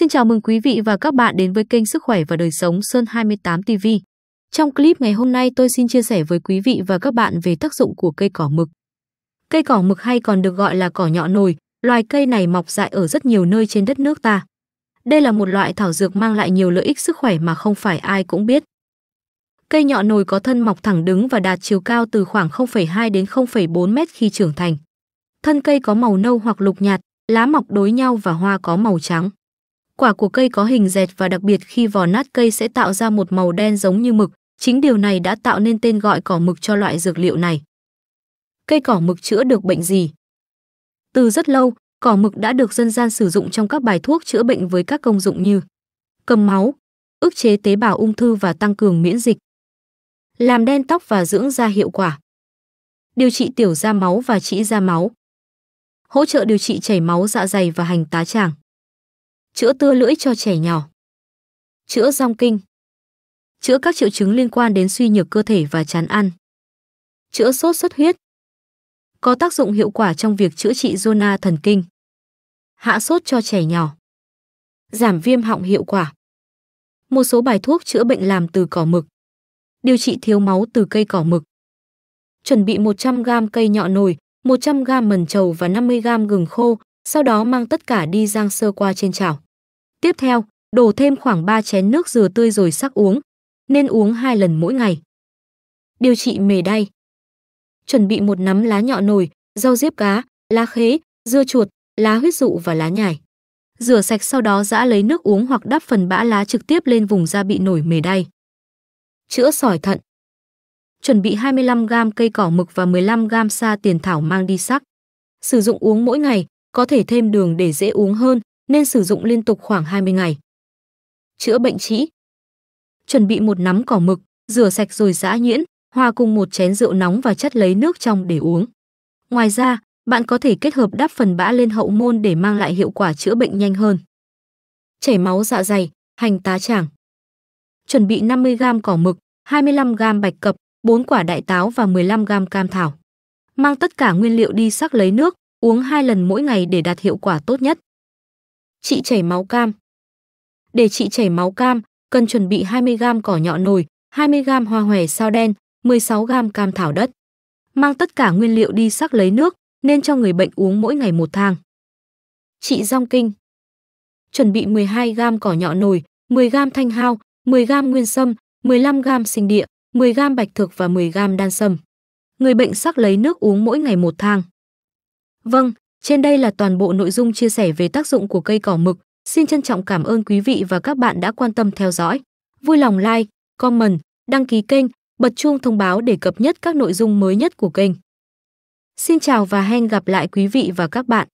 Xin chào mừng quý vị và các bạn đến với kênh Sức khỏe và đời sống Sơn 28 TV. Trong clip ngày hôm nay tôi xin chia sẻ với quý vị và các bạn về tác dụng của cây cỏ mực. Cây cỏ mực hay còn được gọi là cỏ nhọ nồi, loài cây này mọc dại ở rất nhiều nơi trên đất nước ta. Đây là một loại thảo dược mang lại nhiều lợi ích sức khỏe mà không phải ai cũng biết. Cây nhọ nồi có thân mọc thẳng đứng và đạt chiều cao từ khoảng 0,2 đến 0,4 mét khi trưởng thành. Thân cây có màu nâu hoặc lục nhạt, lá mọc đối nhau và hoa có màu trắng. Quả của cây có hình dẹt và đặc biệt khi vỏ nát cây sẽ tạo ra một màu đen giống như mực, chính điều này đã tạo nên tên gọi cỏ mực cho loại dược liệu này. Cây cỏ mực chữa được bệnh gì? Từ rất lâu, cỏ mực đã được dân gian sử dụng trong các bài thuốc chữa bệnh với các công dụng như cầm máu, ức chế tế bào ung thư và tăng cường miễn dịch, làm đen tóc và dưỡng da hiệu quả, điều trị tiểu da máu và trĩ da máu, hỗ trợ điều trị chảy máu dạ dày và hành tá tràng chữa tưa lưỡi cho trẻ nhỏ, chữa rong kinh, chữa các triệu chứng liên quan đến suy nhược cơ thể và chán ăn, chữa sốt xuất huyết, có tác dụng hiệu quả trong việc chữa trị zona thần kinh, hạ sốt cho trẻ nhỏ, giảm viêm họng hiệu quả. Một số bài thuốc chữa bệnh làm từ cỏ mực, điều trị thiếu máu từ cây cỏ mực. Chuẩn bị 100 g cây nhọ nồi, 100 g mần trầu và 50 g gừng khô, sau đó mang tất cả đi rang sơ qua trên chảo. Tiếp theo, đổ thêm khoảng 3 chén nước dừa tươi rồi sắc uống, nên uống hai lần mỗi ngày. Điều trị mề đay Chuẩn bị một nắm lá nhọ nồi, rau diếp cá, lá khế, dưa chuột, lá huyết dụ và lá nhài. Rửa sạch sau đó giã lấy nước uống hoặc đắp phần bã lá trực tiếp lên vùng da bị nổi mề đay. Chữa sỏi thận Chuẩn bị 25 g cây cỏ mực và 15 g sa tiền thảo mang đi sắc. Sử dụng uống mỗi ngày, có thể thêm đường để dễ uống hơn, nên sử dụng liên tục khoảng 20 ngày. Chữa bệnh trĩ Chuẩn bị một nắm cỏ mực, rửa sạch rồi giã nhuyễn, hòa cùng một chén rượu nóng và chất lấy nước trong để uống. Ngoài ra, bạn có thể kết hợp đắp phần bã lên hậu môn để mang lại hiệu quả chữa bệnh nhanh hơn. Chảy máu dạ dày, hành tá tràng. Chuẩn bị 50 g cỏ mực, 25 g bạch cập, 4 quả đại táo và 15 g cam thảo. Mang tất cả nguyên liệu đi sắc lấy nước, uống 2 lần mỗi ngày để đạt hiệu quả tốt nhất trị chảy máu cam. Để trị chảy máu cam, cần chuẩn bị 20g cỏ nhọ nồi, 20g hoa hòe sao đen, 16g cam thảo đất. Mang tất cả nguyên liệu đi sắc lấy nước, nên cho người bệnh uống mỗi ngày một thang. Trị rong kinh Chuẩn bị 12g cỏ nhọ nồi, 10g thanh hao, 10g nguyên sâm, 15g sinh địa, 10g bạch thực và 10g đan sâm. Người bệnh sắc lấy nước uống mỗi ngày một thang. Vâng, trên đây là toàn bộ nội dung chia sẻ về tác dụng của cây cỏ mực. Xin trân trọng cảm ơn quý vị và các bạn đã quan tâm theo dõi. Vui lòng like, comment, đăng ký kênh, bật chuông thông báo để cập nhất các nội dung mới nhất của kênh. Xin chào và hẹn gặp lại quý vị và các bạn.